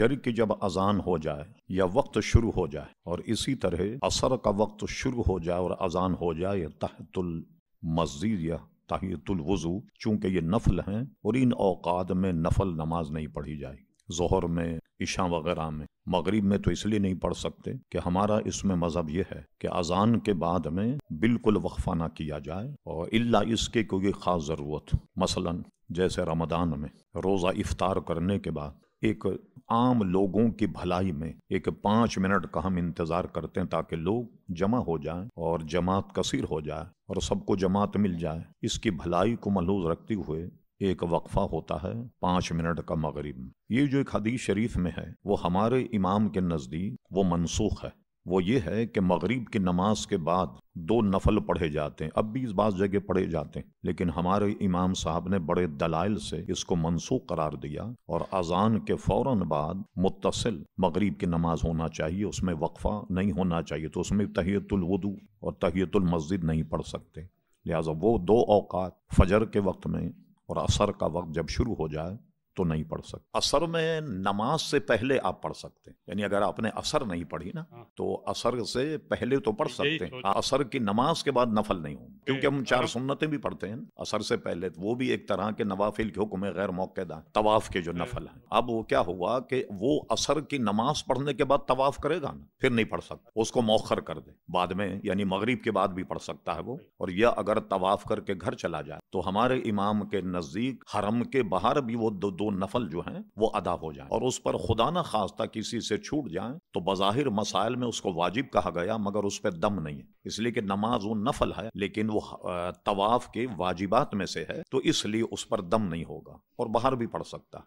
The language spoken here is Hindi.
फजर की जब अजान हो जाए या वक्त शुरू हो जाए और इसी तरह असर का वक्त शुरू हो जाए और अजान हो जाए तहतुल मस्जिद या तहतुल वज़ू चूंकि ये नफल हैं और इन औकात में नफल नमाज नहीं पढ़ी जाएगी जहर में ईशा वगैरह में मगरिब में तो इसलिए नहीं पढ़ सकते कि हमारा इसमें मज़हब यह है कि अजान के बाद में बिल्कुल वक्फा ना किया जाए और इल्ला इसके कोई ख़ास ज़रूरत मसलन जैसे रमदान में रोज़ा इफ्तार करने के बाद एक आम लोगों की भलाई में एक पाँच मिनट का हम इंतज़ार करते हैं ताकि लोग जमा हो जाएं और जमात कसीर हो जाए और सबको जमात मिल जाए इसकी भलाई को मलूज रखते हुए एक वक्फा होता है पाँच मिनट का मगरिब ये जो एक हदीस शरीफ में है वो हमारे इमाम के नज़दीक वो मनसूख है वो ये है कि मगरिब की नमाज के बाद दो नफल पढ़े जाते हैं अब भी इस बात जगह पढ़े जाते हैं लेकिन हमारे इमाम साहब ने बड़े दलाइल से इसको मनसूख करार दिया और अजान के फौरन बाद मुतसिल मगरिब की नमाज होना चाहिए उसमें वक्फा नहीं होना चाहिए तो उसमें तहियतुलवदू और तहियतुलमस्जिद नहीं पढ़ सकते लिहाजा वो दो अवकात फजर के वक्त में और असर का वक्त जब शुरू हो जाए तो नहीं पढ़ सकते असर में नमाज से पहले आप पढ़ सकते हैं यानी अगर आपने असर नहीं पढ़ी ना हाँ। तो असर से पहले तो पढ़ सकते हैं हाँ, असर की नमाज के बाद नफल नहीं होंगे क्योंकि हम चार सुन्नतें भी पढ़ते हैं असर से पहले तो वो भी एक तरह के नवाफिल के हुक्म गैर मौकेदा तवाफ के जो हाँ। नफल है अब वो क्या हुआ कि वो असर की नमाज पढ़ने के बाद तवाफ करेगा ना फिर नहीं पढ़ सकता उसको मौखर कर दे बाद में यानी मगरब के बाद भी पढ़ सकता है वो और यह अगर तवाफ करके घर चला जाए तो हमारे इमाम के नजदीक हरम के बाहर भी वो दो नफल जो हैं वो अदा हो जाए और उस पर खुदा ना खास्ता किसी से छूट जाए तो बाहिर मसाइल में उसको वाजिब कहा गया मगर उस पर दम नहीं है इसलिए कि नमाज वो नफल है लेकिन वो तवाफ़ के वाजिबात में से है तो इसलिए उस पर दम नहीं होगा और बाहर भी पढ़ सकता